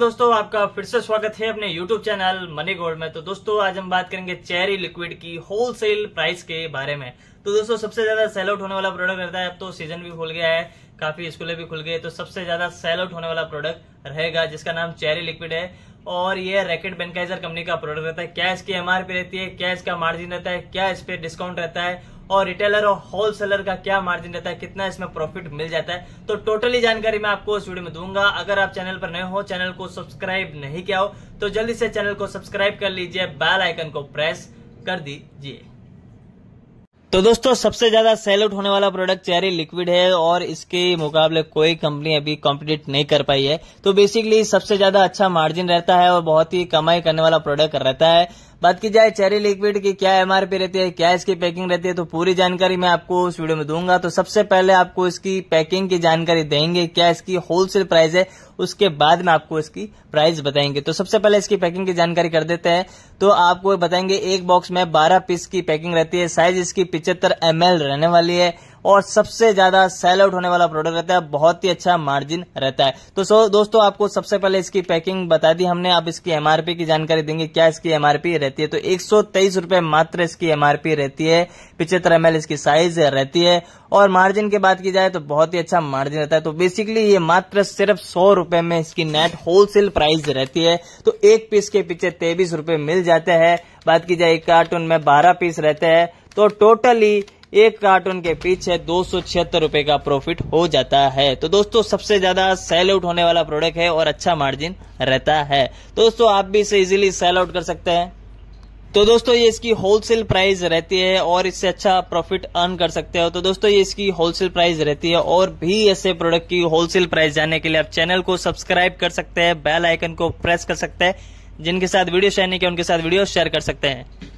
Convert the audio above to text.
दोस्तों आपका फिर से स्वागत है अपने YouTube चैनल मनी गोल्ड में तो दोस्तों आज हम बात करेंगे चेरी लिक्विड की होलसेल प्राइस के बारे में तो दोस्तों सबसे ज्यादा सेल आउट होने वाला प्रोडक्ट रहता है अब तो सीजन भी खुल गया है काफी स्कूलें भी खुल गए तो सबसे ज्यादा सेल आउट होने वाला प्रोडक्ट रहेगा जिसका नाम चेरी लिक्विड है और ये रैकेट बेनकाइजर कंपनी का प्रोडक्ट रहता है क्या इसकी एमआरपी रहती है क्या इसका मार्जिन रहता है क्या इस पर डिस्काउंट रहता है और रिटेलर और होलसेलर का क्या मार्जिन रहता है कितना इसमें प्रॉफिट मिल जाता है तो टोटली जानकारी मैं आपको इस वीडियो में दूंगा अगर आप चैनल पर नए हो चैनल को सब्सक्राइब नहीं किया हो तो जल्दी से चैनल को सब्सक्राइब कर लीजिए बेल आइकन को प्रेस कर दीजिए तो दोस्तों सबसे ज्यादा सेल आउट होने वाला प्रोडक्ट चेरी लिक्विड है और इसके मुकाबले कोई कंपनी अभी कॉम्पिटिट नहीं कर पाई है तो बेसिकली सबसे ज्यादा अच्छा मार्जिन रहता है और बहुत ही कमाई करने वाला प्रोडक्ट रहता है बात की जाए चेरी लिक्विड की क्या एमआरपी रहती है क्या इसकी पैकिंग रहती है तो पूरी जानकारी मैं आपको इस वीडियो में दूंगा तो सबसे पहले आपको इसकी पैकिंग की जानकारी देंगे क्या इसकी होलसेल प्राइस है उसके बाद में आपको इसकी प्राइस बताएंगे तो सबसे पहले इसकी पैकिंग की जानकारी कर देते हैं तो आपको बताएंगे एक बॉक्स में बारह पीस की पैकिंग रहती है साइज इसकी पिचहत्तर एम रहने वाली है और सबसे ज्यादा सेल आउट होने वाला प्रोडक्ट रहता है बहुत ही अच्छा मार्जिन रहता है तो सो दोस्तों आपको सबसे पहले इसकी पैकिंग बता दी हमने आप इसकी एमआरपी की जानकारी देंगे क्या इसकी एमआरपी रहती है तो एक मात्र इसकी एमआरपी रहती है पिछहत्तर एम इसकी साइज रहती है और मार्जिन की बात की जाए तो बहुत ही अच्छा मार्जिन रहता है तो बेसिकली ये मात्र सिर्फ सौ रूपये में इसकी नेट होलसेल प्राइस रहती है तो एक पीस के पीछे तेईस रूपये मिल जाते हैं बात की जाए एक कार्टून में बारह पीस रहते हैं तो टोटली एक कार्टून के पीछे दो रुपए का प्रॉफिट हो जाता है तो दोस्तों सबसे ज्यादा सेल आउट होने वाला प्रोडक्ट है और अच्छा मार्जिन रहता है दोस्तों आप भी इसे इजीली सेल आउट कर सकते हैं तो दोस्तों ये इसकी होलसेल प्राइस रहती है और इससे अच्छा प्रॉफिट अर्न कर सकते हो तो दोस्तों ये इसकी होलसेल प्राइस रहती है और भी ऐसे प्रोडक्ट की होलसेल प्राइस जानने के लिए आप चैनल को सब्सक्राइब कर सकते हैं बेल आइकन को प्रेस कर सकते हैं जिनके साथ वीडियो शेयर नहीं किया उनके साथ वीडियो शेयर कर सकते हैं